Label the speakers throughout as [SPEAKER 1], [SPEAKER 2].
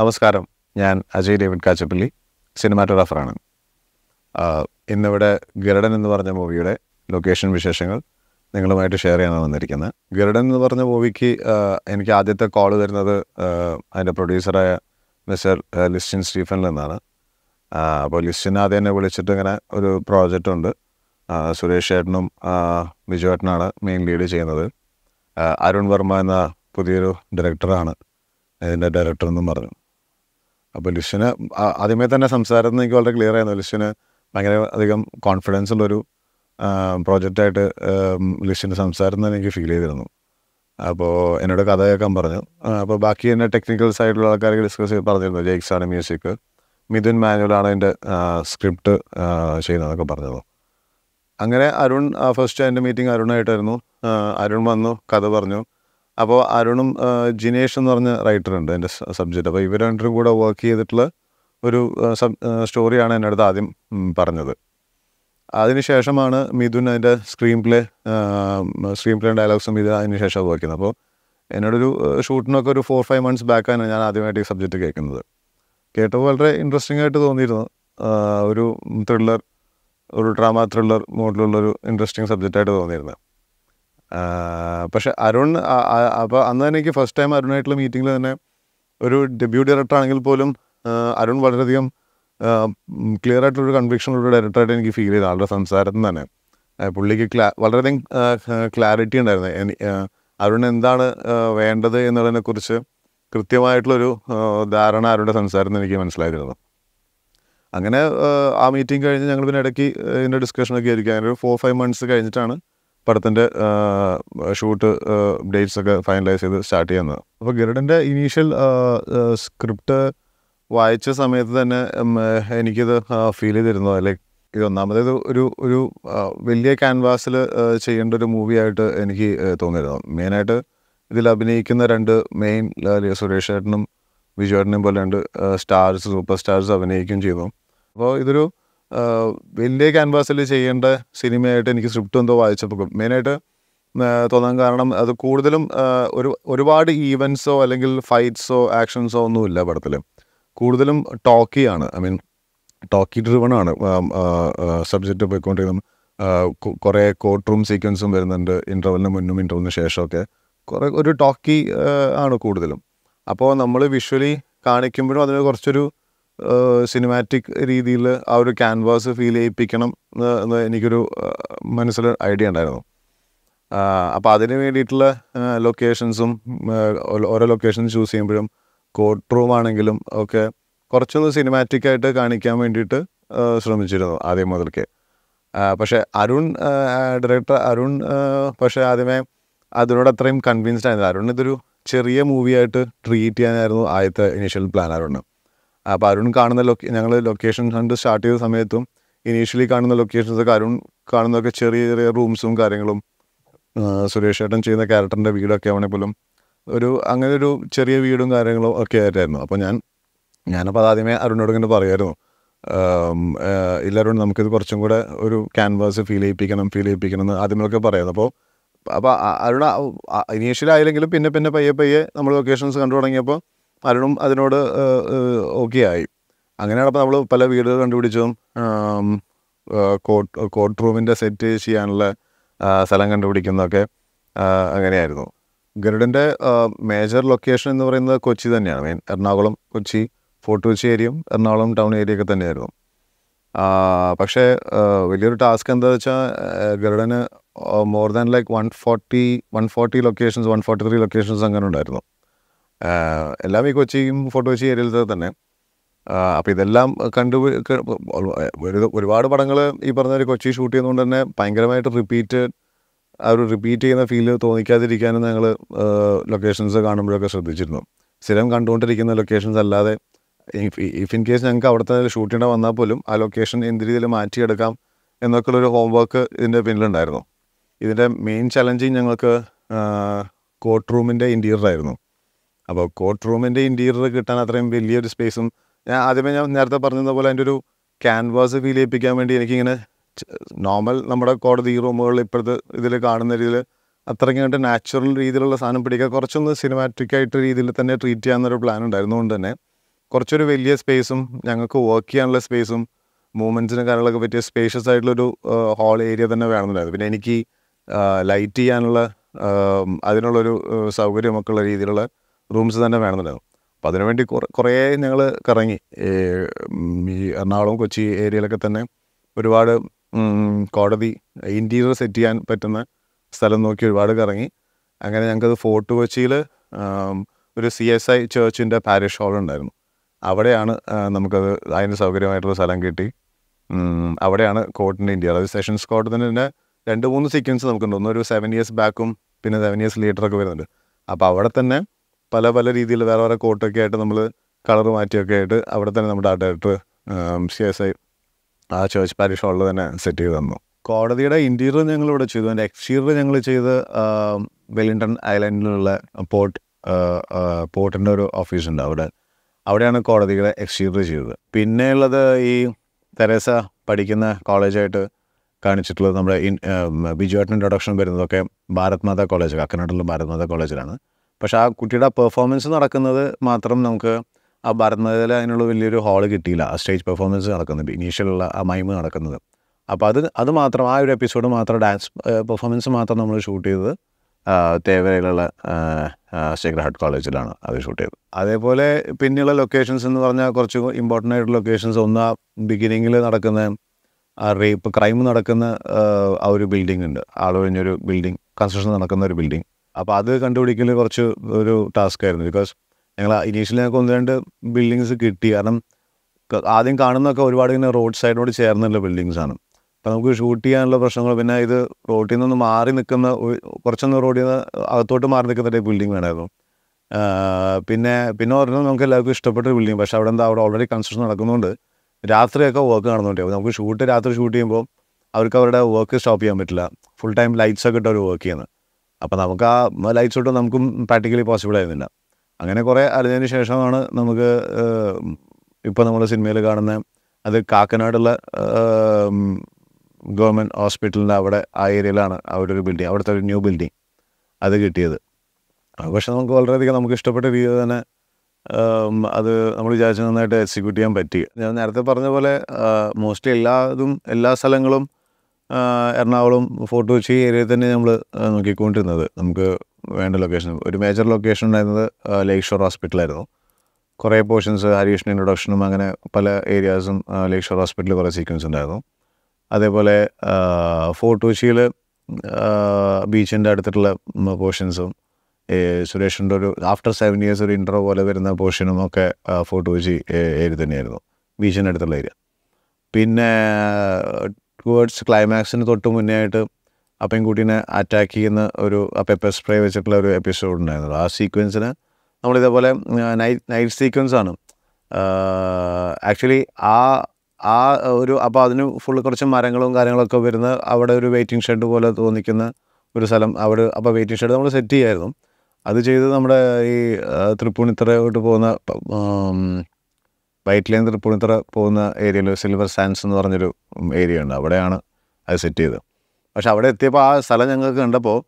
[SPEAKER 1] നമസ്കാരം ഞാൻ അജയ് ഡേവിഡ് കാച്ചപ്പള്ളി സിനിമാറ്റോഗ്രാഫറാണ് ഇന്നിവിടെ ഗരുഡൻ എന്ന് പറഞ്ഞ മൂവിയുടെ ലൊക്കേഷൻ വിശേഷങ്ങൾ നിങ്ങളുമായിട്ട് ഷെയർ ചെയ്യാനാണ് വന്നിരിക്കുന്നത് ഗരുഡൻ എന്ന് പറഞ്ഞ മൂവിക്ക് എനിക്ക് ആദ്യത്തെ കോൾ വരുന്നത് അതിൻ്റെ പ്രൊഡ്യൂസറായ മിസ്റ്റർ ലിസ്റ്റിൻ സ്റ്റീഫനിൽ നിന്നാണ് അപ്പോൾ ലിസ്റ്റിൻ ആദ്യം എന്നെ വിളിച്ചിട്ട് ഇങ്ങനെ ഒരു പ്രോജക്റ്റ് ഉണ്ട് സുരേഷ് ഏട്ടനും ബിജു ഏട്ടനാണ് മെയിൻ ലീഡ് ചെയ്യുന്നത് അരുൺ വർമ്മ എന്ന പുതിയൊരു ഡയറക്ടറാണ് ഇതിൻ്റെ ഡയറക്ടർ എന്നും പറഞ്ഞു അപ്പോൾ ലുഷന് ആദ്യമേ തന്നെ സംസാരത്തിൽ നിന്ന് എനിക്ക് വളരെ ക്ലിയർ ആയിരുന്നു ലുഷന് ഭയങ്കര അധികം കോൺഫിഡൻസ് ഉള്ളൊരു പ്രോജക്റ്റായിട്ട് ലുഷിൻ്റെ സംസാരത്തിൽ നിന്ന് എനിക്ക് ഫീൽ ചെയ്തിരുന്നു അപ്പോൾ എന്നോട് കഥ കേൾക്കാൻ പറഞ്ഞു അപ്പോൾ ബാക്കി എന്നെ ടെക്നിക്കൽ സൈഡിലുള്ള ആൾക്കാരൊക്കെ ഡിസ്കസ് ചെയ്ത് പറഞ്ഞിരുന്നു ജെയ്ക്സ് ആണ് മ്യൂസിക് മിഥുൻ മാനുവലാണ് എൻ്റെ സ്ക്രിപ്റ്റ് ചെയ്യുന്നതൊക്കെ പറഞ്ഞത് അങ്ങനെ അരുൺ ഫസ്റ്റ് എൻ്റെ മീറ്റിംഗ് അരുണായിട്ടായിരുന്നു അരുൺ വന്നു കഥ പറഞ്ഞു അപ്പോൾ അരുണും ജിനേഷ് എന്ന് പറഞ്ഞ റൈറ്റർ ഉണ്ട് എൻ്റെ സബ്ജക്റ്റ് അപ്പോൾ ഇവർ രണ്ടും കൂടെ വർക്ക് ചെയ്തിട്ടുള്ള ഒരു സബ് സ്റ്റോറിയാണ് എൻ്റെ അടുത്ത് ആദ്യം പറഞ്ഞത് അതിനുശേഷമാണ് മിഥുൻ അതിൻ്റെ സ്ക്രീൻ പ്ലേ സ്ക്രീൻ പ്ലേ ഡയലോഗ്സും ഇത് അതിന് ശേഷം വർക്ക് ചെയ്യുന്നത് അപ്പോൾ എന്നോടൊരു ഷൂട്ടിനൊക്കെ ഒരു ഫോർ ഫൈവ് മന്ത്സ് ബാക്കാണ് ഞാൻ ആദ്യമായിട്ട് ഈ സബ്ജക്റ്റ് കേൾക്കുന്നത് കേട്ടപ്പോൾ വളരെ ഇൻട്രസ്റ്റിംഗ് ആയിട്ട് തോന്നിയിരുന്നു ഒരു ത്രില്ലർ ഒരു ഡ്രാമ ത്രില്ലർ മോഡിലുള്ളൊരു ഇൻട്രസ്റ്റിംഗ് സബ്ജക്റ്റായിട്ട് തോന്നിയിരുന്നത് പക്ഷെ അരുൺ അപ്പോൾ അന്ന് തന്നെ എനിക്ക് ഫസ്റ്റ് ടൈം അരുണായിട്ടുള്ള മീറ്റിങ്ങിൽ തന്നെ ഒരു ഡെബ്യൂ ഡയറക്ടർ ആണെങ്കിൽ പോലും അരുൺ വളരെയധികം ക്ലിയർ ആയിട്ടുള്ളൊരു കൺവിക്ഷനുള്ള ഡയറക്ടറായിട്ട് എനിക്ക് ഫീൽ ചെയ്ത ആളുടെ സംസാരത്തിൽ തന്നെ പുള്ളിക്ക് ക്ലാ വളരെയധികം ക്ലാരിറ്റി ഉണ്ടായിരുന്നു അരുൺ എന്താണ് വേണ്ടത് എന്നുള്ളതിനെക്കുറിച്ച് കൃത്യമായിട്ടുള്ളൊരു ധാരണ അരുണിൻ്റെ സംസാരത്തിൽ എനിക്ക് മനസ്സിലായിരുന്നു അങ്ങനെ ആ മീറ്റിംഗ് കഴിഞ്ഞ് ഞങ്ങൾ പിന്നെ ഇടയ്ക്ക് ഇതിൻ്റെ ഡിസ്കഷനൊക്കെ ആയിരിക്കും അങ്ങനെ ഒരു ഫോർ ഫൈവ് മന്ത്സ് കഴിഞ്ഞിട്ടാണ് പടത്തിൻ്റെ ഷൂട്ട് ഡേറ്റ്സ് ഒക്കെ ഫൈനലൈസ് ചെയ്ത് സ്റ്റാർട്ട് ചെയ്യുന്നത് അപ്പോൾ ഗരുഡൻ്റെ ഇനീഷ്യൽ സ്ക്രിപ്റ്റ് വായിച്ച സമയത്ത് തന്നെ എനിക്കിത് ഫീൽ ചെയ്തിരുന്നു ലൈക്ക് ഇത് ഒന്നാമതേത് ഒരു ഒരു വലിയ ക്യാൻവാസിൽ ചെയ്യേണ്ട ഒരു മൂവിയായിട്ട് എനിക്ക് തോന്നിയിരുന്നു മെയിനായിട്ട് ഇതിൽ അഭിനയിക്കുന്ന രണ്ട് മെയിൻ സുരേഷ് ചേട്ടനും വിജയേട്ടനും പോലെ രണ്ട് സ്റ്റാർസ് സൂപ്പർ സ്റ്റാർസ് അഭിനയിക്കുകയും ചെയ്തു അപ്പോൾ ഇതൊരു വലിയ ക്യാൻവാസിൽ ചെയ്യേണ്ട സിനിമയായിട്ട് എനിക്ക് സ്ക്രിപ്റ്റ് എന്തോ വായിച്ചപ്പോൾ മെയിനായിട്ട് തോന്നാൻ കാരണം അത് കൂടുതലും ഒരു ഒരുപാട് ഈവൻസോ അല്ലെങ്കിൽ ഫൈറ്റ്സോ ആക്ഷൻസോ ഒന്നുമില്ല പടത്തിൽ കൂടുതലും ടോക്കിയാണ് ഐ മീൻ ടോക്കി ഡ്രിവൺ ആണ് സബ്ജക്റ്റ് പോയിക്കൊണ്ടിരിക്കുന്ന കുറേ കോർട്ട് റൂം സീക്വൻസും വരുന്നുണ്ട് ഇൻ്റർവലിന് മുന്നും ഇൻ്റർവലിന് ശേഷമൊക്കെ കുറേ ഒരു ടോക്കി ആണ് കൂടുതലും അപ്പോൾ നമ്മൾ വിഷ്വലി കാണിക്കുമ്പോഴും അതിന് കുറച്ചൊരു സിനിമാറ്റിക് രീതിയിൽ ആ ഒരു ക്യാൻവാസ് ഫീൽ ചെയ്യിപ്പിക്കണം എന്ന് എനിക്കൊരു മനസ്സിൽ ഐഡിയ ഉണ്ടായിരുന്നു അപ്പോൾ അതിന് വേണ്ടിയിട്ടുള്ള ലൊക്കേഷൻസും ഓരോ ലൊക്കേഷൻ ചൂസ് ചെയ്യുമ്പോഴും കോർട്ട് റൂം ആണെങ്കിലും ഒക്കെ കുറച്ചൊന്ന് സിനിമാറ്റിക് ആയിട്ട് കാണിക്കാൻ വേണ്ടിയിട്ട് ശ്രമിച്ചിരുന്നു ആദ്യം മുതൽക്കേ പക്ഷേ അരുൺ ഡയറക്ടർ അരുൺ പക്ഷേ ആദ്യമേ അതിനോട് അത്രയും കൺവിൻസ്ഡ് ആയിരുന്നു അരുൺ ഇതൊരു ചെറിയ മൂവിയായിട്ട് ട്രീറ്റ് ചെയ്യാനായിരുന്നു ആദ്യത്തെ ഇനീഷ്യൽ പ്ലാൻ അരുൺ അപ്പോൾ അരുൺ കാണുന്ന ലൊക്കേ ഞങ്ങൾ ലൊക്കേഷൻ ഹണ്ട് സ്റ്റാർട്ട് ചെയ്ത സമയത്തും ഇനീഷ്യലി കാണുന്ന ലൊക്കേഷൻസൊക്കെ അരുൺ കാണുന്നതൊക്കെ ചെറിയ ചെറിയ റൂംസും കാര്യങ്ങളും സുരേഷ് ഏട്ടൻ ചെയ്യുന്ന ക്യാരക്ടറിൻ്റെ വീടൊക്കെ ആണെങ്കിൽ പോലും ഒരു അങ്ങനെ ഒരു ചെറിയ വീടും കാര്യങ്ങളും ഒക്കെ ആയിട്ടായിരുന്നു അപ്പോൾ ഞാൻ ഞാനപ്പോൾ അതാദ്യമേ അരുണോട് ഇങ്ങനെ പറയുമായിരുന്നു ഇല്ല അരുൺ നമുക്കിത് കുറച്ചും കൂടെ ഒരു ക്യാൻവാസ് ഫീൽ ചെയ്യിപ്പിക്കണം ഫീൽ ചെയ്യിപ്പിക്കണം എന്ന് ആദ്യമൊക്കെ പറയുന്നത് അപ്പോൾ അപ്പോൾ അരുണ ഇനീഷ്യലായില്ലെങ്കിലും പിന്നെ പിന്നെ പയ്യെ പയ്യെ നമ്മൾ ലൊക്കേഷൻസ് കണ്ടു തുടങ്ങിയപ്പോൾ പലരും അതിനോട് ഓക്കെ ആയി അങ്ങനെയാണ് നമ്മൾ പല വീടുകൾ കണ്ടുപിടിച്ചും കോട്ട് കോട്ട് റൂമിൻ്റെ സെറ്റ് ചെയ്യാനുള്ള സ്ഥലം കണ്ടുപിടിക്കുന്നതൊക്കെ അങ്ങനെയായിരുന്നു ഗരുഡൻ്റെ മേജർ ലൊക്കേഷൻ എന്ന് പറയുന്നത് കൊച്ചി തന്നെയാണ് മെയിൻ എറണാകുളം കൊച്ചി ഫോർട്ട് കൊച്ചി ഏരിയയും എറണാകുളം ടൗൺ ഏരിയ ഒക്കെ തന്നെയായിരുന്നു പക്ഷേ വലിയൊരു ടാസ്ക് എന്താ വെച്ചാൽ ഗരുഡന് more than like one forty one forty locations one forty three locations അങ്ങനെ ഉണ്ടായിരുന്നു എല്ലാം ഈ കൊച്ചിയും ഫോട്ടോച്ചി ഏരിയയിൽ തന്നെ അപ്പോൾ ഇതെല്ലാം കണ്ടു ഒരുപാട് പടങ്ങൾ ഈ പറഞ്ഞ ഒരു കൊച്ചി ഷൂട്ട് ചെയ്യുന്നതുകൊണ്ട് തന്നെ ഭയങ്കരമായിട്ട് റിപ്പീറ്റ് ആ ഒരു റിപ്പീറ്റ് ചെയ്യുന്ന ഫീല് തോന്നിക്കാതിരിക്കാനും ഞങ്ങൾ ലൊക്കേഷൻസ് കാണുമ്പോഴൊക്കെ ശ്രദ്ധിച്ചിരുന്നു സ്ഥിരം കണ്ടുകൊണ്ടിരിക്കുന്ന ലൊക്കേഷൻസ് അല്ലാതെ ഇഫ് ഇൻ കേസ് ഞങ്ങൾക്ക് അവിടെ തന്നെ ഷൂട്ട് ചെയ്യേണ്ട വന്നാൽ പോലും ആ ലൊക്കേഷൻ എന്ത് രീതിയിൽ മാറ്റിയെടുക്കാം എന്നൊക്കെയുള്ളൊരു ഹോംവർക്ക് ഇതിൻ്റെ പിന്നിലുണ്ടായിരുന്നു ഇതിൻ്റെ മെയിൻ ചലഞ്ചിങ് ഞങ്ങൾക്ക് കോർട്ട് റൂമിൻ്റെ ഇൻറ്റീരിയർ ആയിരുന്നു അപ്പോൾ കോട്ട് റൂമിൻ്റെ ഇൻറ്റീരിയർ കിട്ടാൻ അത്രയും വലിയൊരു സ്പേസും ഞാൻ ആദ്യമേ ഞാൻ നേരത്തെ പറഞ്ഞതുപോലെ അതിൻ്റെ ഒരു ക്യാൻവാസ് ഫീൽ ചെയ്യിപ്പിക്കാൻ വേണ്ടി എനിക്കിങ്ങനെ നോർമൽ നമ്മുടെ കോടതി റൂമുകളിൽ ഇപ്പോഴത്തെ ഇതിൽ കാണുന്ന രീതിയിൽ അത്രയ്ക്ക് കണ്ട് നാച്ചുറൽ രീതിയിലുള്ള സാധനം പിടിക്കുക കുറച്ചൊന്ന് സിനിമാറ്റിക് ആയിട്ട് രീതിയിൽ തന്നെ ട്രീറ്റ് ചെയ്യാമെന്നൊരു പ്ലാൻ ഉണ്ടായിരുന്നു കൊണ്ട് തന്നെ കുറച്ചൊരു വലിയ സ്പേസും ഞങ്ങൾക്ക് വർക്ക് ചെയ്യാനുള്ള സ്പേസും മൂവ്മെൻറ്റ്സിനും കാര്യങ്ങളൊക്കെ പറ്റിയ സ്പേഷ്യസ് ആയിട്ടുള്ളൊരു ഹാൾ ഏരിയ തന്നെ വേണമെന്നുണ്ടായിരുന്നു പിന്നെ എനിക്ക് ലൈറ്റ് ചെയ്യാനുള്ള അതിനുള്ളൊരു സൗകര്യമൊക്കെ ഉള്ള രീതിയിലുള്ള റൂംസ് തന്നെ വേണമെന്നുണ്ടായിരുന്നു അപ്പോൾ അതിനുവേണ്ടി കുറേ ഞങ്ങൾ കറങ്ങി ഈ എറണാകുളം കൊച്ചി ഏരിയയിലൊക്കെ തന്നെ ഒരുപാട് കോടതി ഇൻറ്റീരിയർ സെറ്റ് ചെയ്യാൻ പറ്റുന്ന സ്ഥലം നോക്കി ഒരുപാട് കറങ്ങി അങ്ങനെ ഞങ്ങൾക്കത് ഫോർട്ട് കൊച്ചിയിൽ ഒരു സി എസ് ഐ ചേർച്ചിൻ്റെ പാരിഷ് ഹാൾ ഉണ്ടായിരുന്നു അവിടെയാണ് നമുക്കത് അതിന് സൗകര്യമായിട്ടുള്ള സ്ഥലം കിട്ടി അവിടെയാണ് കോർട്ടിൻ്റെ ഇന്ത്യ അതായത് സെഷൻസ് കോർട്ട് തന്നെ രണ്ട് മൂന്ന് സീക്വൻസ് നമുക്കുണ്ട് ഒന്നൊരു സെവൻ ഇയേഴ്സ് ബാക്കും പിന്നെ സെവൻ ഇയേഴ്സ് ലീറ്ററൊക്കെ വരുന്നുണ്ട് അപ്പോൾ അവിടെ തന്നെ പല പല രീതിയിൽ വേറെ വേറെ കോട്ടൊക്കെ ആയിട്ട് നമ്മൾ കളർ മാറ്റിയൊക്കെ ആയിട്ട് അവിടെ തന്നെ നമ്മുടെ ഡയറക്ടർ സി എസ് ഐ ആ ചേർച്ച് പാരിഷ് ഹാളിൽ തന്നെ സെറ്റ് ചെയ്ത് തന്നു കോടതിയുടെ ഇൻറ്റീരിയർ ഞങ്ങൾ ഇവിടെ ചെയ്തു അതിൻ്റെ എക്സ്റ്റീരിയർ ഞങ്ങൾ ചെയ്ത് വെല്ലിംഗ്ടൺ ഐലൻഡിലുള്ള പോർട്ട് പോർട്ടിൻ്റെ ഒരു ഉണ്ട് അവിടെ അവിടെയാണ് കോടതിയുടെ എക്സ്റ്റീരിയർ ചെയ്തത് പിന്നെയുള്ളത് ഈ തെരേസ പഠിക്കുന്ന കോളേജായിട്ട് കാണിച്ചിട്ടുള്ളത് നമ്മുടെ ഇൻ ബിജുവാട്ടിൻ്റെ ഇൻട്രൊഡക്ഷൻ വരുന്നതൊക്കെ ഭാരത് മാതാ കോളേജ് കക്കനാട്ടിലുള്ള ഭാരത് മാതാ കോളേജിലാണ് പക്ഷെ ആ കുട്ടിയുടെ പെർഫോമൻസ് നടക്കുന്നത് മാത്രം നമുക്ക് ആ ഭരണതിൽ അതിനുള്ള വലിയൊരു ഹാള് കിട്ടിയില്ല ആ സ്റ്റേജ് പെർഫോമൻസ് നടക്കുന്നത് ഇനീഷ്യലുള്ള ആ മൈമ് നടക്കുന്നത് അപ്പോൾ അത് അത് മാത്രം ആ ഒരു എപ്പിസോഡ് മാത്രം ഡാൻസ് പെർഫോമൻസ് മാത്രം നമ്മൾ ഷൂട്ട് ചെയ്തത് തേവരയിലുള്ള സേക്രഡ് ഹാർട്ട് കോളേജിലാണ് അത് ഷൂട്ട് ചെയ്തത് അതേപോലെ പിന്നെയുള്ള ലൊക്കേഷൻസ് എന്ന് പറഞ്ഞാൽ കുറച്ച് ഇമ്പോർട്ടൻ്റ് ആയിട്ടുള്ള ലൊക്കേഷൻസ് ഒന്ന് ബിഗിനിങ്ങിൽ നടക്കുന്ന റേപ്പ് ക്രൈം നടക്കുന്ന ആ ഒരു ബിൽഡിംഗ് ഉണ്ട് ആളൊഴിഞ്ഞൊരു ബിൽഡിംഗ് കൺസ്ട്രക്ഷൻ നടക്കുന്ന ഒരു ബിൽഡിംഗ് അപ്പോൾ അത് കണ്ടുപിടിക്കൽ കുറച്ച് ഒരു ടാസ്ക് ആയിരുന്നു ബിക്കോസ് ഞങ്ങൾ ഇനീഷ്യലി ഞങ്ങൾക്ക് ഒന്ന് രണ്ട് ബിൽഡിങ്സ് കിട്ടി കാരണം ആദ്യം കാണുന്നൊക്കെ ഒരുപാട് ഇങ്ങനെ റോഡ് സൈഡിനോട് ചേർന്നുള്ള ബിൽഡിങ്സ് ആണ് അപ്പോൾ നമുക്ക് ഷൂട്ട് ചെയ്യാനുള്ള പ്രശ്നങ്ങൾ പിന്നെ ഇത് റോഡിൽ നിന്ന് മാറി നിൽക്കുന്ന കുറച്ചൊന്ന് റോഡിൽ നിന്ന് അകത്തോട്ട് മാറി നിൽക്കുന്ന ടൈപ്പ് ബിൽഡിംഗ് വേണമായിരുന്നു പിന്നെ പിന്നെ പറഞ്ഞാൽ നമുക്ക് എല്ലാവർക്കും ഇഷ്ടപ്പെട്ട ബിൽഡിംഗ് പക്ഷേ അവിടെ എന്താ അവിടെ ഓൾറെഡി കൺസ്ട്രക്ഷൻ നടക്കുന്നുണ്ട് രാത്രിയൊക്കെ വർക്ക് നടന്നുണ്ട് അപ്പോൾ നമുക്ക് ഷൂട്ട് രാത്രി ഷൂട്ട് ചെയ്യുമ്പോൾ അവർക്ക് അവരുടെ വർക്ക് സ്റ്റോപ്പ് ചെയ്യാൻ പറ്റില്ല ഫുൾ ടൈം ലൈറ്റ്സ് ഒക്കെ ഇട്ട് അവർ വർക്ക് ചെയ്യുന്നത് അപ്പോൾ നമുക്ക് ആ ലൈറ്റ് ഷോട്ട് നമുക്കും പ്രാക്ടിക്കലി പോസിബിൾ ആയിരുന്നില്ല അങ്ങനെ കുറേ അറിഞ്ഞതിന് ശേഷമാണ് നമുക്ക് ഇപ്പോൾ നമ്മൾ സിനിമയിൽ കാണുന്ന അത് കാക്കനാടുള്ള ഗവൺമെൻറ് ഹോസ്പിറ്റലിൻ്റെ അവിടെ ആ ഏരിയയിലാണ് അവിടെ ഒരു ബിൽഡിങ് അവിടുത്തെ ഒരു ന്യൂ ബിൽഡിങ് അത് കിട്ടിയത് പക്ഷെ നമുക്ക് വളരെയധികം നമുക്ക് ഇഷ്ടപ്പെട്ട രീതിയിൽ തന്നെ അത് നമ്മൾ വിചാരിച്ച നന്നായിട്ട് എക്സിക്യൂട്ട് ചെയ്യാൻ പറ്റി ഞാൻ നേരത്തെ പറഞ്ഞ പോലെ മോസ്റ്റ്ലി എല്ലാ എല്ലാ സ്ഥലങ്ങളും എറണാകുളം ഫോർട്ട് കൊച്ചി ഏരിയയിൽ തന്നെ നമ്മൾ നോക്കിക്കൊണ്ടിരുന്നത് നമുക്ക് വേണ്ട ലൊക്കേഷൻ ഒരു മേജർ ലൊക്കേഷൻ ഉണ്ടായിരുന്നത് ലേക്ക് ഷോർ ഹോസ്പിറ്റലായിരുന്നു കുറേ പോർഷൻസ് ഹരികൃഷ്ണ ഇൻട്രൊഡക്ഷനും അങ്ങനെ പല ഏരിയാസും ലേക്ക് ഷോർ ഹോസ്പിറ്റലിൽ കുറേ സീക്വൻസ് ഉണ്ടായിരുന്നു അതേപോലെ ഫോർട്ട് കൊച്ചിയിൽ ബീച്ചിൻ്റെ അടുത്തിട്ടുള്ള പോർഷൻസും സുരേഷിൻ്റെ ഒരു ആഫ്റ്റർ സെവൻ ഇയേഴ്സ് ഒരു ഇൻട്രോ പോലെ വരുന്ന പോർഷനും ഒക്കെ ഫോർട്ട് കൊച്ചി ഏരിയ തന്നെയായിരുന്നു ബീച്ചിൻ്റെ അടുത്തുള്ള ഏരിയ പിന്നെ വേർഡ്സ് ക്ലൈമാക്സിന് തൊട്ട് മുന്നേ ആയിട്ട് ആ പെൺകുട്ടീനെ അറ്റാക്ക് ചെയ്യുന്ന ഒരു ആ പെപ്പർ സ്പ്രേ വെച്ചിട്ടുള്ള ഒരു എപ്പിസോഡ് ഉണ്ടായിരുന്നുള്ളൂ ആ സീക്വൻസിന് നമ്മൾ ഇതേപോലെ നൈറ്റ് നൈറ്റ് സീക്വൻസ് ആണ് ആക്ച്വലി ആ ആ ഒരു അപ്പോൾ അതിന് ഫുൾ കുറച്ച് മരങ്ങളും കാര്യങ്ങളൊക്കെ വരുന്ന അവിടെ ഒരു വെയിറ്റിംഗ് ഷെഡ് പോലെ തോന്നിക്കുന്ന ഒരു സ്ഥലം അവിടെ അപ്പോൾ വെയിറ്റിംഗ് ഷെഡ് നമ്മൾ സെറ്റ് ചെയ്യായിരുന്നു അത് ചെയ്ത് നമ്മുടെ ഈ തൃപ്പൂണിത്തറയോട്ട് പോകുന്ന വൈറ്റ്ലേ തൃപ്പൂണിത്തറ പോകുന്ന ഏരിയയിൽ സിൽവർ സാൻസ് എന്ന് പറഞ്ഞൊരു ഏരിയ ഉണ്ട് അവിടെയാണ് അത് സെറ്റ് ചെയ്തത് പക്ഷെ അവിടെ എത്തിയപ്പോൾ ആ സ്ഥലം ഞങ്ങൾക്ക് കണ്ടപ്പോൾ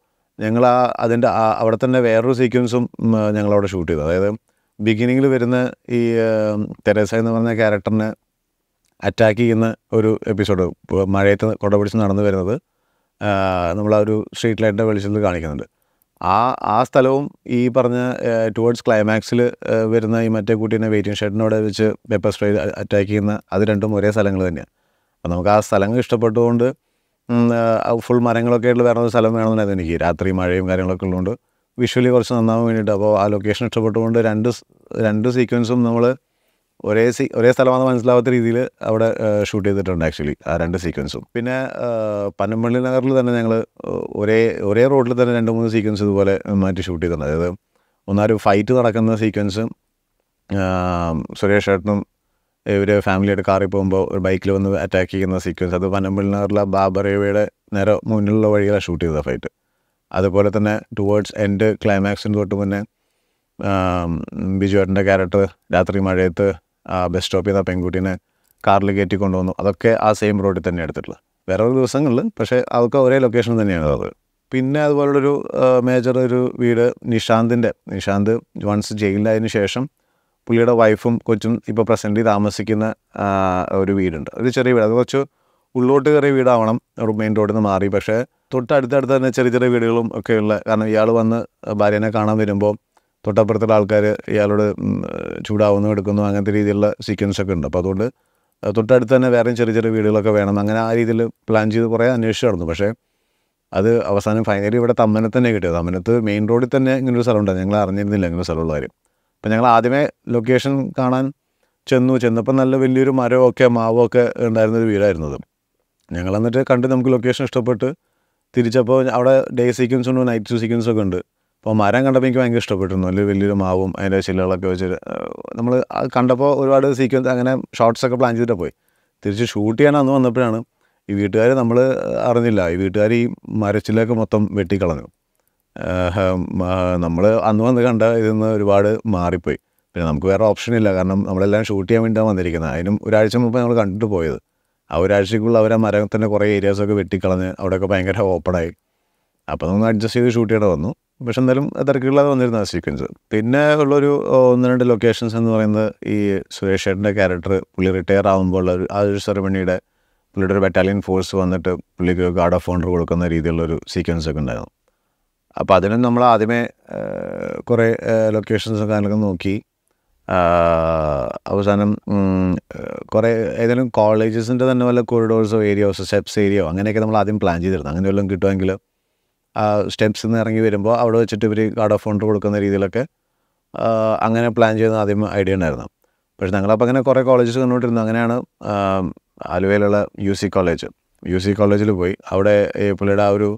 [SPEAKER 1] ഞങ്ങൾ ആ അതിൻ്റെ അവിടെ തന്നെ വേറൊരു സീക്വൻസും ഞങ്ങളവിടെ ഷൂട്ട് ചെയ്തു അതായത് ബിഗിനിങ്ങിൽ വരുന്ന ഈ തെരേസ എന്ന് പറഞ്ഞ ക്യാരക്ടറിനെ അറ്റാക്ക് ചെയ്യുന്ന ഒരു എപ്പിസോഡ് മഴയത്ത് കൊടപിടിച്ച് നടന്നു വരുന്നത് നമ്മൾ ആ ഒരു സ്ട്രീറ്റ് ലൈറ്റിൻ്റെ വെളിച്ചത്തിൽ കാണിക്കുന്നുണ്ട് ആ ആ സ്ഥലവും ഈ പറഞ്ഞ ടുവേർഡ്സ് ക്ലൈമാക്സിൽ വരുന്ന ഈ മറ്റേ കൂട്ടിനെ വെയിറ്റിംഗ് ഷെഡിനോട് വെച്ച് പേപ്പർ സ്പ്രേ അറ്റാക്ക് ചെയ്യുന്ന അത് രണ്ടും ഒരേ സ്ഥലങ്ങൾ തന്നെയാണ് അപ്പം നമുക്ക് ആ സ്ഥലങ്ങൾ ഇഷ്ടപ്പെട്ടുകൊണ്ട് ഫുൾ മരങ്ങളൊക്കെ ആയിട്ട് ഒരു സ്ഥലം വേണമെന്നുണ്ടായിരുന്നു എനിക്ക് രാത്രി മഴയും കാര്യങ്ങളൊക്കെ ഉള്ളതുകൊണ്ട് വിഷ്വലി കുറച്ച് നന്നാവാൻ വേണ്ടിയിട്ട് അപ്പോൾ ആ ലൊക്കേഷൻ ഇഷ്ടപ്പെട്ടുകൊണ്ട് രണ്ട് രണ്ട് സീക്വൻസും നമ്മൾ ഒരേ സീ ഒരേ സ്ഥലമാണെന്ന് മനസ്സിലാവാത്ത രീതിയിൽ അവിടെ ഷൂട്ട് ചെയ്തിട്ടുണ്ട് ആക്ച്വലി ആ രണ്ട് സീക്വൻസും പിന്നെ പനമ്പള്ളി നഗറിൽ തന്നെ ഞങ്ങൾ ഒരേ ഒരേ റോഡിൽ തന്നെ രണ്ട് മൂന്ന് സീക്വൻസ് ഇതുപോലെ മാറ്റി ഷൂട്ട് ചെയ്തിട്ടുണ്ട് അതായത് ഒന്നാമൊരു ഫൈറ്റ് നടക്കുന്ന സീക്വൻസും സുരേഷ് ഏട്ടനും ഇവർ ഫാമിലിയായിട്ട് കാറിൽ പോകുമ്പോൾ ഒരു ബൈക്കിൽ വന്ന് അറ്റാക്ക് ചെയ്യുന്ന സീക്വൻസ് അത് പനമ്പള്ളി നഗറിലെ ബാബറേവയുടെ നേരെ മുന്നിലുള്ള വഴിയിലാണ് ഷൂട്ട് ചെയ്ത ഫൈറ്റ് അതുപോലെ തന്നെ ടുവേർഡ്സ് എൻഡ് ക്ലൈമാക്സിന് തൊട്ട് മുന്നേ ബിജു ഏട്ടൻ്റെ ക്യാരക്ടർ രാത്രി മഴയത്ത് ബസ് സ്റ്റോപ്പിൽ നിന്ന് ആ പെൺകുട്ടീനെ കാറിൽ കയറ്റി കൊണ്ടുവന്നു അതൊക്കെ ആ സെയിം റോഡിൽ തന്നെ എടുത്തിട്ടുള്ളത് വേറെ ഒരു ദിവസങ്ങളിൽ പക്ഷേ അതൊക്കെ ഒരേ ലൊക്കേഷൻ തന്നെയാണ് അത് പിന്നെ അതുപോലുള്ളൊരു മേജർ ഒരു വീട് നിഷാന്തിൻ്റെ നിഷാന്ത് വൺസ് ജയിലിലായതിനു ശേഷം പുള്ളിയുടെ വൈഫും കൊച്ചും ഇപ്പോൾ പ്രസൻ്റ് താമസിക്കുന്ന ഒരു വീടുണ്ട് ഒരു ചെറിയ വീട് അത് കുറച്ച് ഉള്ളോട്ട് കയറിയ വീടാവണം മെയിൻ റോഡിൽ നിന്ന് മാറി പക്ഷേ തൊട്ടടുത്തടുത്ത് തന്നെ ചെറിയ ചെറിയ വീടുകളും ഒക്കെ ഉള്ള കാരണം ഇയാൾ വന്ന് ഭാര്യനെ കാണാൻ വരുമ്പോൾ തൊട്ടപ്പുറത്തുള്ള ആൾക്കാർ ഇയാളോട് ചൂടാവുന്നു എടുക്കുന്നു അങ്ങനത്തെ രീതിയിലുള്ള സീക്വൻസ് ഒക്കെ ഉണ്ട് അപ്പോൾ അതുകൊണ്ട് തൊട്ടടുത്ത് തന്നെ വേറെയും ചെറിയ ചെറിയ വീടുകളൊക്കെ വേണം അങ്ങനെ ആ രീതിയിൽ പ്ലാൻ ചെയ്ത് കുറേ അന്വേഷിച്ചായിരുന്നു പക്ഷേ അത് അവസാനം ഫൈനലി ഇവിടെ തമ്മനത്ത് തന്നെ കിട്ടിയത് തമ്മനത്ത് മെയിൻ റോഡിൽ തന്നെ ഇങ്ങനൊരു സ്ഥലമുണ്ടായിരുന്നു ഞങ്ങൾ അറിഞ്ഞിരുന്നില്ല ഇങ്ങനെ സ്ഥലമുള്ള കാര്യം അപ്പോൾ ഞങ്ങൾ ആദ്യമേ ലൊക്കേഷൻ കാണാൻ ചെന്നു ചെന്നപ്പോൾ നല്ല വലിയൊരു മരമൊക്കെ മാവൊക്കെ വീടായിരുന്നു അത് ഞങ്ങൾ എന്നിട്ട് കണ്ട് നമുക്ക് ലൊക്കേഷൻ ഇഷ്ടപ്പെട്ട് തിരിച്ചപ്പോൾ അവിടെ ഡേ സീക്വൻസ് ഉണ്ട് നൈറ്റ് സീക്വൻസ് ഒക്കെ ഉണ്ട് അപ്പോൾ മരം കണ്ടപ്പോൾ എനിക്ക് ഭയങ്കര ഇഷ്ടപ്പെട്ടിരുന്നു വലിയ വലിയൊരു മാവും അതിൻ്റെ ചില്ലുകളൊക്കെ വെച്ചിട്ട് നമ്മൾ കണ്ടപ്പോൾ ഒരുപാട് സീക്വൻസ് അങ്ങനെ ഷോർട്സ് ഒക്കെ പ്ലാൻ ചെയ്തിട്ട് പോയി തിരിച്ച് ഷൂട്ട് ചെയ്യാൻ അന്ന് വന്നപ്പോഴാണ് ഈ വീട്ടുകാർ നമ്മൾ അറിഞ്ഞില്ല ഈ വീട്ടുകാർ ഈ മരച്ചില്ലൊക്കെ മൊത്തം വെട്ടിക്കളഞ്ഞു നമ്മൾ അന്ന് വന്ന് കണ്ട ഇതിൽ നിന്ന് ഒരുപാട് മാറിപ്പോയി പിന്നെ നമുക്ക് വേറെ ഓപ്ഷൻ ഇല്ല കാരണം നമ്മളെല്ലാം ഷൂട്ട് ചെയ്യാൻ വേണ്ടിയിട്ടാണ് വന്നിരിക്കുന്നത് അതിനും ഒരാഴ്ച മുമ്പ് നമ്മൾ കണ്ടിട്ട് പോയത് ആ ഒരാഴ്ചക്കുള്ള അവരെ മരത്തിൻ്റെ കുറേ ഏരിയാസൊക്കെ വെട്ടിക്കളഞ്ഞ് അവിടെയൊക്കെ ഭയങ്കര ഓപ്പണായി അപ്പോൾ നമ്മൾ അഡ്ജസ്റ്റ് ചെയ്ത് ഷൂട്ട് ചെയ്യേണ്ട വന്നു പക്ഷെ എന്തായാലും തിരക്കുകളാതെ വന്നിരുന്ന ആ സീക്വൻസ് പിന്നെ ഉള്ളൊരു ഒന്ന് രണ്ട് ലൊക്കേഷൻസ് എന്ന് പറയുന്നത് ഈ സുരേഷ് ഏട്ടൻ്റെ ക്യാരക്ടർ പുള്ളി റിട്ടയർ ആകുമ്പോൾ ഒരു ആ ഒരു സെറമണിയുടെ പുള്ളിയുടെ ഒരു ബറ്റാലിയൻ ഫോഴ്സ് വന്നിട്ട് പുള്ളിക്ക് ഗാർഡ് ഓഫ് ഓണർ കൊടുക്കുന്ന രീതിയിലുള്ളൊരു സീക്വൻസ് ഒക്കെ ഉണ്ടായിരുന്നു അപ്പോൾ അതിനും നമ്മൾ ആദ്യമേ കുറേ ലൊക്കേഷൻസും കാര്യങ്ങളൊക്കെ നോക്കി അവസാനം കുറേ ഏതെങ്കിലും കോളേജസിൻ്റെ തന്നെ വല്ല കോറിഡോഴ്സോ ഏരിയോസോ സെപ്സ് ഏരിയോ അങ്ങനെയൊക്കെ നമ്മൾ ആദ്യം പ്ലാൻ ചെയ്തിരുന്നു അങ്ങനെ വല്ലതും കിട്ടുമെങ്കിൽ സ്റ്റെപ്സിൽ നിന്ന് ഇറങ്ങി വരുമ്പോൾ അവിടെ വെച്ചിട്ട് ഇവർ ഗാർഡ് ഓഫ് ഓണർ കൊടുക്കുന്ന രീതിയിലൊക്കെ അങ്ങനെ പ്ലാൻ ചെയ്യുന്ന ആദ്യം ഐഡിയ ഉണ്ടായിരുന്നു പക്ഷേ ഞങ്ങളപ്പോൾ അങ്ങനെ കുറേ കോളേജസ് കണ്ടുകൊണ്ടിരുന്നു അങ്ങനെയാണ് ആലുവയിലുള്ള U C college U C കോളേജിൽ പോയി അവിടെ പുള്ളിയുടെ ആ ഒരു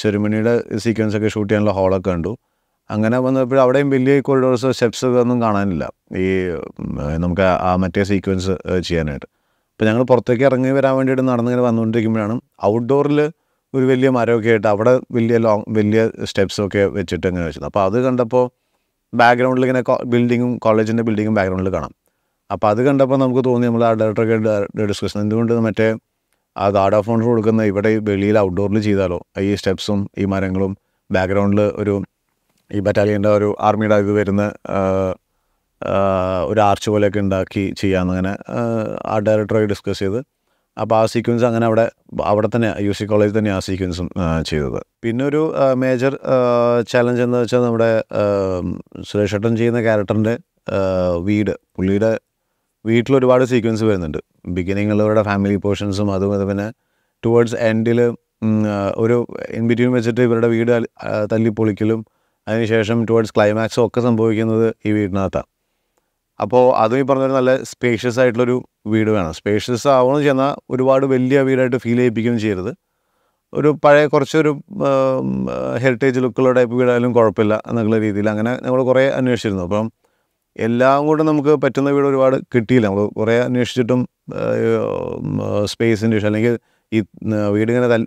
[SPEAKER 1] സെറിമണിയുടെ സീക്വൻസ് ഒക്കെ ഷൂട്ട് ചെയ്യാനുള്ള ഹോളൊക്കെ കണ്ടു അങ്ങനെ വന്നപ്പോൾ അവിടെയും വലിയ കോറിഡോർസ് സ്റ്റെപ്സ് ഒന്നും കാണാനില്ല ഈ നമുക്ക് ആ മറ്റേ സീക്വൻസ് ചെയ്യാനായിട്ട് അപ്പോൾ ഞങ്ങൾ പുറത്തേക്ക് ഇറങ്ങി വരാൻ വേണ്ടിയിട്ട് നടന്നിങ്ങനെ വന്നുകൊണ്ടിരിക്കുമ്പോഴാണ് ഔട്ട്ഡോറിൽ ഒരു വലിയ മരമൊക്കെ ആയിട്ട് അവിടെ വലിയ ലോങ് വലിയ സ്റ്റെപ്സൊക്കെ വെച്ചിട്ട് അങ്ങനെ വെച്ചത് അപ്പോൾ അത് കണ്ടപ്പോൾ ബാക്ക്ഗ്രൗണ്ടിൽ ഇങ്ങനെ ബിൽഡിങ്ങും കോളേജിൻ്റെ ബിൽഡിങ്ങും ബാക്ക്ഗ്രൗണ്ടിൽ കാണാം അപ്പോൾ അത് കണ്ടപ്പോൾ നമുക്ക് തോന്നി നമ്മൾ ആ ഡയറക്ടറൊക്കെ ഡിസ്കഷൻ എന്തുകൊണ്ട് മറ്റേ ആ ഗാർഡ് ഓഫ് ഓണർ കൊടുക്കുന്ന ഇവിടെ വെളിയിൽ ഔട്ട്ഡോറിൽ ചെയ്താലോ ഈ സ്റ്റെപ്സും ഈ മരങ്ങളും ബാക്ക്ഗ്രൗണ്ടിൽ ഒരു ഈ ബറ്റാലിയൻ്റെ ഒരു ആർമിയുടെ ഇത് വരുന്ന ഒരു ആർച്ച് പോലെയൊക്കെ ഉണ്ടാക്കി ചെയ്യാമെന്നങ്ങനെ ആ ഡയറക്ടറായി ഡിസ്കസ് ചെയ്ത് അപ്പോൾ ആ സീക്വൻസ് അങ്ങനെ അവിടെ അവിടെ തന്നെ യു സി കോളേജിൽ തന്നെ ആ സീക്വൻസും ചെയ്തത് പിന്നെ ഒരു മേജർ ചാലഞ്ച് എന്ന് വെച്ചാൽ നമ്മുടെ സുരേഷ് ഏട്ടൻ ചെയ്യുന്ന ക്യാരക്ടറിൻ്റെ വീട് പുള്ളിയുടെ വീട്ടിൽ ഒരുപാട് സീക്വൻസ് വരുന്നുണ്ട് ബിഗിനിങ്ങിലൂടെ അവരുടെ ഫാമിലി പോർഷൻസും അതും അത് പിന്നെ ടുവേർഡ്സ് എൻഡിൽ ഒരു ഇൻ ബിറ്റ്വീൻ വെച്ചിട്ട് ഇവരുടെ വീട് തല്ലിപ്പൊളിക്കലും അതിനുശേഷം ടുവേർഡ്സ് ക്ലൈമാക്സും ഒക്കെ സംഭവിക്കുന്നത് ഈ വീടിനകത്താണ് അപ്പോൾ അതും ഈ പറഞ്ഞൊരു നല്ല സ്പേഷ്യസ് ആയിട്ടുള്ളൊരു വീട് വേണം സ്പേഷ്യസ് ആവണമെന്ന് ചെന്നാൽ ഒരുപാട് വലിയ വീടായിട്ട് ഫീൽ ചെയ്യിപ്പിക്കുകയും ചെയ്യരുത് ഒരു പഴയ കുറച്ചൊരു ഹെറിറ്റേജ് ലുക്കുള്ള ടൈപ്പ് വീടായാലും കുഴപ്പമില്ല എന്നുള്ള രീതിയിൽ അങ്ങനെ നമ്മൾ കുറേ അന്വേഷിച്ചിരുന്നു അപ്പം എല്ലാം കൂടെ നമുക്ക് പറ്റുന്ന വീട് ഒരുപാട് കിട്ടിയില്ല നമ്മൾ കുറേ അന്വേഷിച്ചിട്ടും സ്പേസിൻ്റെ അല്ലെങ്കിൽ ഈ വീടിങ്ങനെ തല്ലി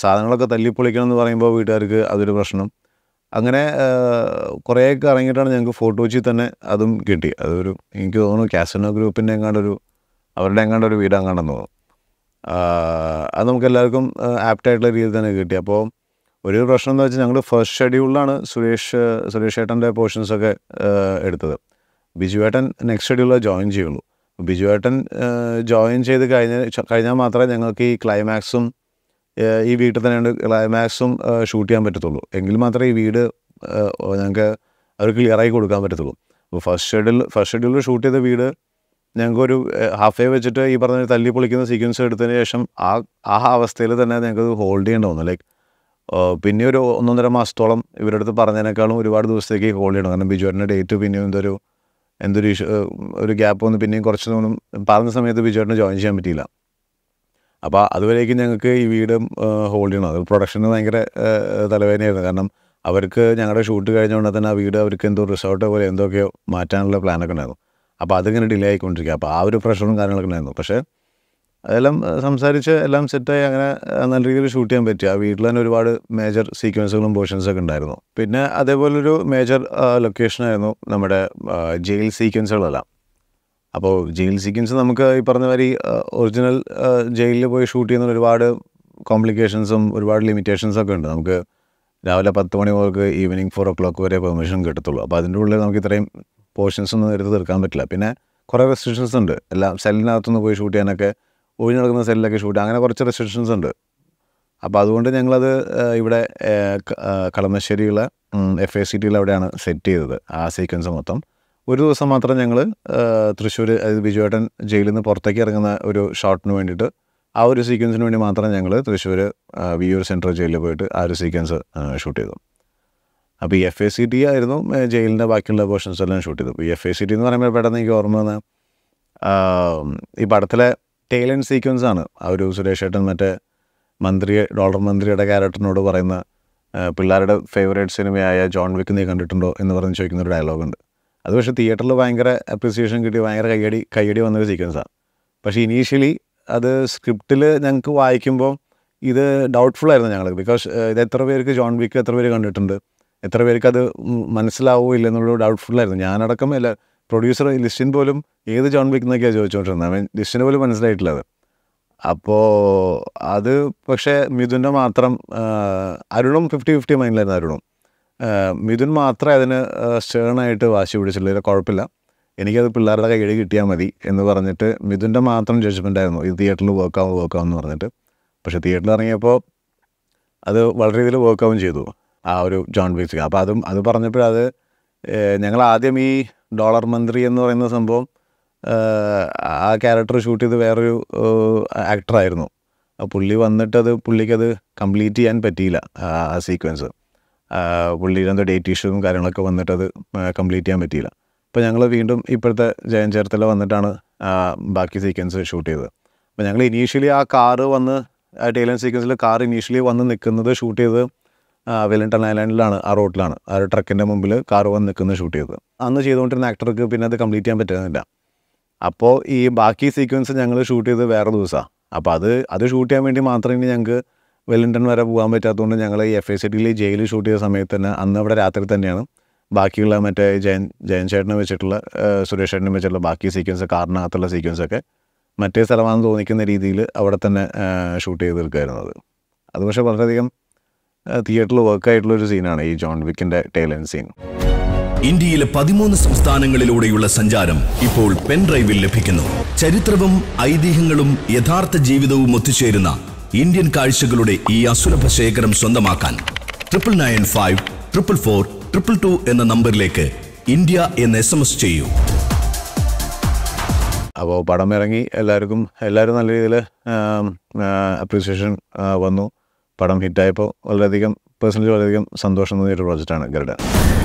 [SPEAKER 1] സാധനങ്ങളൊക്കെ തല്ലിപ്പൊളിക്കണം എന്ന് പറയുമ്പോൾ വീട്ടുകാർക്ക് അതൊരു പ്രശ്നം അങ്ങനെ കുറേയൊക്കെ ഇറങ്ങിയിട്ടാണ് ഞങ്ങൾക്ക് ഫോർട്ട് കൊച്ചിയിൽ തന്നെ അതും കിട്ടി അതൊരു എനിക്ക് തോന്നുന്നു കാസിനോ ഗ്രൂപ്പിൻ്റെ എങ്ങാണ്ടൊരു അവരുടെ എങ്ങാണ്ടൊരു അങ്ങാണ്ടെന്ന് തോന്നുന്നു അത് നമുക്ക് എല്ലാവർക്കും ആപ്റ്റായിട്ടുള്ള രീതിയിൽ തന്നെ കിട്ടി അപ്പോൾ ഒരു പ്രശ്നം എന്ന് വെച്ചാൽ ഞങ്ങൾ ഫസ്റ്റ് ഷെഡ്യൂളിലാണ് സുരേഷ് സുരേഷ് ഏട്ടൻ്റെ പോർഷൻസൊക്കെ എടുത്തത് ബിജു ഏട്ടൻ നെക്സ്റ്റ് ഷെഡ്യൂളിൽ ജോയിൻ ചെയ്യുള്ളൂ ബിജു ഏട്ടൻ ജോയിൻ ചെയ്ത് കഴിഞ്ഞ കഴിഞ്ഞാൽ മാത്രമേ ഞങ്ങൾക്ക് ഈ ക്ലൈമാക്സും ഈ വീട്ടിൽ തന്നെയാണ് ക്ലൈമാക്സും ഷൂട്ട് ചെയ്യാൻ പറ്റത്തുള്ളൂ എങ്കിൽ മാത്രമേ ഈ വീട് ഞങ്ങൾക്ക് അവർ ക്ലിയറായി കൊടുക്കാൻ പറ്റത്തുള്ളൂ അപ്പോൾ ഫസ്റ്റ് ഷെഡ്യൂൾ ഫസ്റ്റ് ഷെഡ്യൂളിൽ ഷൂട്ട് ചെയ്ത വീട് ഞങ്ങൾക്കൊരു ഹാഫ് വേ വെച്ചിട്ട് ഈ പറഞ്ഞ തല്ലി പൊളിക്കുന്ന സീക്വൻസ് എടുത്തതിന് ശേഷം ആ ആ അവസ്ഥയിൽ തന്നെ ഞങ്ങൾക്ക് ഹോൾഡ് ചെയ്യേണ്ടി വന്നു ലൈക്ക് പിന്നെ ഒരു ഒന്നൊന്നര മാസത്തോളം ഇവരടുത്ത് പറഞ്ഞതിനേക്കാളും ഒരുപാട് ദിവസത്തേക്ക് ഹോൾഡ് ചെയ്യണം കാരണം ബിജുവേട്ടൻ്റെ ഡേറ്റ് പിന്നെയും എന്തൊരു എന്തൊരു ഒരു ഗ്യാപ്പ് വന്ന് പിന്നെയും കുറച്ച് തോന്നും പറഞ്ഞ സമയത്ത് ബിജുവേട്ടനെ ജോയിൻ ചെയ്യാൻ പറ്റിയില്ല അപ്പോൾ അതുവരേക്കും ഞങ്ങൾക്ക് ഈ വീടും ഹോൾഡ് ചെയ്യണം അത് പ്രൊഡക്ഷന് ഭയങ്കര തലവേദനയായിരുന്നു കാരണം അവർക്ക് ഞങ്ങളുടെ ഷൂട്ട് കഴിഞ്ഞുകൊണ്ട് തന്നെ ആ വീട് അവർക്ക് എന്തോ റിസോർട്ട് പോലെ എന്തൊക്കെയോ മാറ്റാനുള്ള പ്ലാനൊക്കെ ഉണ്ടായിരുന്നു അപ്പോൾ അതിങ്ങനെ ഡിലേ ആയിക്കൊണ്ടിരിക്കുക അപ്പോൾ ആ ഒരു പ്രഷറും കാര്യങ്ങളൊക്കെ ഉണ്ടായിരുന്നു പക്ഷേ അതെല്ലാം സംസാരിച്ച് എല്ലാം സെറ്റായി അങ്ങനെ നല്ല രീതിയിൽ ഷൂട്ട് ചെയ്യാൻ പറ്റി ആ വീട്ടിൽ തന്നെ ഒരുപാട് മേജർ സീക്വൻസുകളും പോർഷൻസൊക്കെ ഉണ്ടായിരുന്നു പിന്നെ അതേപോലൊരു മേജർ ലൊക്കേഷനായിരുന്നു നമ്മുടെ ജയിൽ സീക്വൻസുകളെല്ലാം അപ്പോൾ ജയിൽ സീക്വൻസ് നമുക്ക് ഈ പറഞ്ഞ മാതിരി ഒറിജിനൽ ജയിലിൽ പോയി ഷൂട്ട് ചെയ്യുന്ന ഒരുപാട് കോംപ്ലിക്കേഷൻസും ഒരുപാട് ലിമിറ്റേഷൻസൊക്കെ ഉണ്ട് നമുക്ക് രാവിലെ പത്ത് മണി മുതൽക്ക് ഈവനിങ് ഫോർ ഓ ക്ലോക്ക് വരെ പെർമിഷൻ കിട്ടത്തുള്ളൂ അപ്പോൾ അതിൻ്റെ ഉള്ളിൽ നമുക്ക് ഇത്രയും പോർഷൻസ് ഒന്നും എടുത്ത് തീർക്കാൻ പറ്റില്ല പിന്നെ കുറേ റെസ്ട്രിക്ഷൻസ് ഉണ്ട് എല്ലാം സെല്ലിനകത്തുനിന്ന് പോയി ഷൂട്ട് ചെയ്യാനൊക്കെ ഒഴിഞ്ഞു നടക്കുന്ന സെല്ലിലൊക്കെ ഷൂട്ട് അങ്ങനെ കുറച്ച് റെസ്ട്രിക്ഷൻസ് ഉണ്ട് അപ്പോൾ അതുകൊണ്ട് ഞങ്ങളത് ഇവിടെ കളമശ്ശേരിയുള്ള എഫ് എ സി ടിയിൽ അവിടെയാണ് സെറ്റ് ചെയ്തത് ആ സീക്വൻസ് മൊത്തം ഒരു ദിവസം മാത്രം ഞങ്ങൾ തൃശ്ശൂർ അതായത് ബിജുവേട്ടൻ ജയിലിൽ നിന്ന് പുറത്തേക്ക് ഇറങ്ങുന്ന ഒരു ഷോട്ടിന് വേണ്ടിയിട്ട് ആ ഒരു സീക്വൻസിന് വേണ്ടി മാത്രം ഞങ്ങൾ തൃശ്ശൂർ യു സെൻട്രൽ ജയിലിൽ പോയിട്ട് ആ ഒരു സീക്വൻസ് ഷൂട്ട് ചെയ്തു അപ്പോൾ ഈ എഫ് എ സി ടി ആയിരുന്നു ജയിലിൻ്റെ ബാക്കിയുള്ള പോർഷൻസ് എല്ലാം ഷൂട്ട് ചെയ്തു ഈ എഫ് എ സി ടി എന്ന് പറയുമ്പോൾ പെട്ടെന്ന് എനിക്ക് ഓർമ്മ വന്ന ഈ പടത്തിലെ ടെയിൽ സീക്വൻസ് ആണ് ആ ഒരു സുരേഷ് ഏട്ടൻ മറ്റേ മന്ത്രി ഡോളർ മന്ത്രിയുടെ ക്യാരക്ടറിനോട് പറയുന്ന പിള്ളേരുടെ ഫേവറേറ്റ് സിനിമയായ ജോൺ വിക്ക് നീ കണ്ടിട്ടുണ്ടോ എന്ന് പറഞ്ഞ് ചോദിക്കുന്ന ഒരു ഡയലോഗുണ്ട് അത് പക്ഷേ തിയേറ്ററിൽ ഭയങ്കര അപ്രിസിയേഷൻ കിട്ടി ഭയങ്കര കയ്യടി കയ്യടി വന്നൊരു സീക്വൻസാണ് പക്ഷേ ഇനീഷ്യലി അത് സ്ക്രിപ്റ്റിൽ ഞങ്ങൾക്ക് വായിക്കുമ്പോൾ ഇത് ഡൗട്ട്ഫുൾ ആയിരുന്നു ഞങ്ങൾക്ക് ബിക്കോസ് ഇത് എത്ര പേർക്ക് ജോൺ വിക്ക് എത്ര പേര് കണ്ടിട്ടുണ്ട് എത്ര പേർക്ക് അത് മനസ്സിലാവോ ഇല്ലെന്നുള്ളത് ഡൗട്ട്ഫുള്ളായിരുന്നു ഞാനടക്കം അല്ല പ്രൊഡ്യൂസർ ലിസ്റ്റിൻ പോലും ഏത് ജോൺ വിക്ക് എന്നൊക്കെയാണ് ചോദിച്ചുകൊണ്ടിരുന്നത് അവൻ ലിസ്റ്റിന് പോലും മനസ്സിലായിട്ടില്ല അത് അപ്പോൾ അത് പക്ഷേ മിഥുൻ്റെ മാത്രം അരുണും ഫിഫ്റ്റി ഫിഫ്റ്റി മൈൻഡിലായിരുന്നു അരുണും മിഥുൻ മാത്രമേ അതിന് സ്റ്റേണായിട്ട് വാശി പിടിച്ചുള്ളൂ കുഴപ്പമില്ല എനിക്കത് പിള്ളേരുടെ കയ്യിൽ കിട്ടിയാൽ മതി എന്ന് പറഞ്ഞിട്ട് മിഥുൻ്റെ മാത്രം ജഡ്ജ്മെൻ്റ് ആയിരുന്നു ഇത് തിയേറ്ററിൽ വർക്ക് ആവും വർക്ക് ആവും എന്ന് പറഞ്ഞിട്ട് പക്ഷേ തിയേറ്ററിൽ ഇറങ്ങിയപ്പോൾ അത് വളരെ രീതിയിൽ ആവും ചെയ്തു ആ ഒരു ജോൺ ബീച്ച് അപ്പോൾ അതും അത് പറഞ്ഞപ്പോഴത് ഞങ്ങൾ ആദ്യം ഈ ഡോളർ മന്ത്രി എന്ന് പറയുന്ന സംഭവം ആ ക്യാരക്ടർ ഷൂട്ട് ചെയ്ത് വേറൊരു ആക്ടറായിരുന്നു പുള്ളി വന്നിട്ടത് പുള്ളിക്കത് കംപ്ലീറ്റ് ചെയ്യാൻ പറ്റിയില്ല ആ സീക്വൻസ് പുള്ളിയിൽ എന്തോ ഡേറ്റ് ഇഷ്യൂസും കാര്യങ്ങളൊക്കെ വന്നിട്ട് അത് കംപ്ലീറ്റ് ചെയ്യാൻ പറ്റിയില്ല അപ്പോൾ ഞങ്ങൾ വീണ്ടും ഇപ്പോഴത്തെ ജയൻ ചേർത്തല വന്നിട്ടാണ് ബാക്കി സീക്വൻസ് ഷൂട്ട് ചെയ്തത് അപ്പോൾ ഞങ്ങൾ ഇനീഷ്യലി ആ കാറ് വന്ന് ടൈലൻ സീക്വൻസിൽ കാർ ഇനീഷ്യലി വന്ന് നിൽക്കുന്നത് ഷൂട്ട് ചെയ്തത് വെല്ലിംഗ്ടൺ ഐലാൻഡിലാണ് ആ റോട്ടിലാണ് ആ ട്രക്കിൻ്റെ മുമ്പിൽ കാർ വന്ന് നിൽക്കുന്നത് ഷൂട്ട് ചെയ്തത് അന്ന് ചെയ്തുകൊണ്ടിരുന്ന ആക്ടർക്ക് പിന്നെ അത് കംപ്ലീറ്റ് ചെയ്യാൻ പറ്റുന്നില്ല അപ്പോൾ ഈ ബാക്കി സീക്വൻസ് ഞങ്ങൾ ഷൂട്ട് ചെയ്ത് വേറെ ദിവസമാണ് അപ്പോൾ അത് അത് ഷൂട്ട് ചെയ്യാൻ വേണ്ടി മാത്രമേ ഞങ്ങൾക്ക് വെല്ലിംഗ്ടൺ വരെ പോകാൻ പറ്റാത്തതുകൊണ്ട് ഞങ്ങൾ എഫ് ഐ സിറ്റിയിൽ ജയിലിൽ ഷൂട്ട് ചെയ്ത സമയത്ത് തന്നെ അന്ന് അവിടെ രാത്രി തന്നെയാണ് ബാക്കിയുള്ള മറ്റേ ജയൻ ജയൻ ചേട്ടനെ വെച്ചിട്ടുള്ള സുരേഷ് ചേട്ടനെ വെച്ചിട്ടുള്ള ബാക്കി സീക്വൻസ് കാറിനകത്തുള്ള സീക്വൻസൊക്കെ മറ്റേ സ്ഥലമാണെന്ന് തോന്നിക്കുന്ന രീതിയിൽ അവിടെ തന്നെ ഷൂട്ട് ചെയ്ത് തീർക്കായിരുന്നത് അത് പക്ഷേ വളരെയധികം തിയേറ്ററിൽ വർക്കായിട്ടുള്ള ഒരു സീനാണ് ഈ ജോൺ വിക്കിൻ്റെ ടൈലൻ സീൻ ഇന്ത്യയിലെ പതിമൂന്ന് സംസ്ഥാനങ്ങളിലൂടെയുള്ള സഞ്ചാരം ഇപ്പോൾ പെൻഡ്രൈവിൽ ലഭിക്കുന്നു ചരിത്രവും ഐതിഹ്യങ്ങളും യഥാർത്ഥ ജീവിതവും ഒത്തുചേരുന്ന ഇന്ത്യൻ കാഴ്ചകളുടെ ഈ അസുലഭ ശേഖരം സ്വന്തമാക്കാൻ triple nine five triple four triple two എന്ന നമ്പറിലേക്ക് ഇന്ത്യ എന്ന് എസ് എം എസ് ചെയ്യൂ അപ്പോൾ പടം ഇറങ്ങി എല്ലാവർക്കും എല്ലാവരും നല്ല രീതിയിൽ അപ്രീസിയേഷൻ വന്നു പടം ഹിറ്റായപ്പോൾ വളരെയധികം പേഴ്സണലി വളരെയധികം സന്തോഷം തോന്നിയൊരു ഒരു പ്രോജക്റ്റാണ് ഗരുഡൻ